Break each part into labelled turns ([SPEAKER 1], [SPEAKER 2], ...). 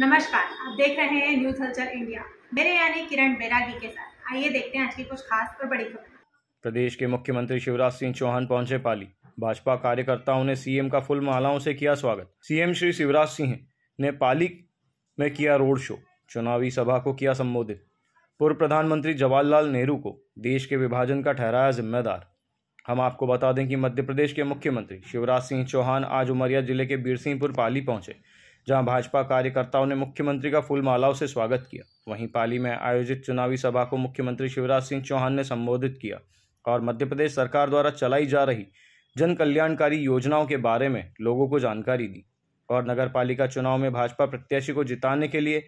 [SPEAKER 1] नमस्कार आप देख रहे हैं न्यूज हलचल इंडिया मेरे यानी किरण बैरागी के साथ आइए देखते हैं आज की कुछ खास और बड़ी खबर प्रदेश के मुख्यमंत्री शिवराज सिंह चौहान पहुंचे पाली भाजपा कार्यकर्ताओं ने सीएम का फुल मालाओं से किया स्वागत सीएम श्री शिवराज सिंह ने पाली में किया रोड शो चुनावी सभा को किया संबोधित पूर्व प्रधानमंत्री जवाहरलाल नेहरू को देश के विभाजन का ठहराया जिम्मेदार हम आपको बता दें कि मध्य प्रदेश के मुख्यमंत्री शिवराज सिंह चौहान आज उमरिया जिले के बीरसिंहपुर पाली पहुंचे जहां भाजपा कार्यकर्ताओं ने मुख्यमंत्री का फूलमालाओं से स्वागत किया वहीं पाली में आयोजित चुनावी सभा को मुख्यमंत्री शिवराज सिंह चौहान ने संबोधित किया और मध्य प्रदेश सरकार द्वारा चलाई जा रही जन कल्याणकारी योजनाओं के बारे में लोगों को जानकारी दी और नगर पालिका चुनाव में भाजपा प्रत्याशी को जिताने के लिए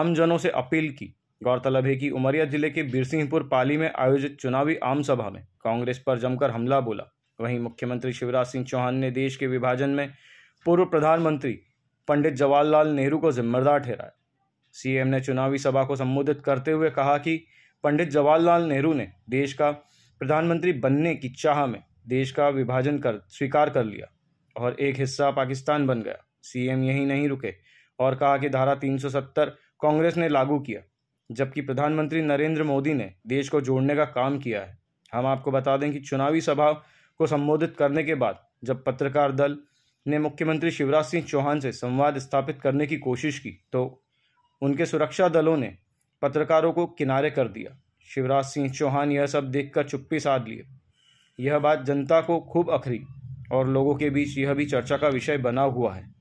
[SPEAKER 1] आमजनों से अपील की गौरतलब है कि उमरिया जिले के बिरसिंहपुर पाली में आयोजित चुनावी आम सभा में कांग्रेस पर जमकर हमला बोला वहीं मुख्यमंत्री शिवराज सिंह चौहान ने देश के विभाजन में पूर्व प्रधानमंत्री पंडित जवाहरलाल नेहरू को जिम्मेदार ठहराया सीएम ने चुनावी सभा को संबोधित करते हुए कहा कि पंडित जवाहरलाल नेहरू ने देश का प्रधानमंत्री बनने की चाह में देश का विभाजन कर स्वीकार कर लिया और एक हिस्सा पाकिस्तान बन गया सीएम यही नहीं रुके और कहा कि धारा 370 कांग्रेस ने लागू किया जबकि प्रधानमंत्री नरेंद्र मोदी ने देश को जोड़ने का काम किया है हम आपको बता दें कि चुनावी सभा को संबोधित करने के बाद जब पत्रकार दल ने मुख्यमंत्री शिवराज सिंह चौहान से संवाद स्थापित करने की कोशिश की तो उनके सुरक्षा दलों ने पत्रकारों को किनारे कर दिया शिवराज सिंह चौहान यह सब देखकर चुप्पी साध लिए यह बात जनता को खूब अखरी और लोगों के बीच यह भी चर्चा का विषय बना हुआ है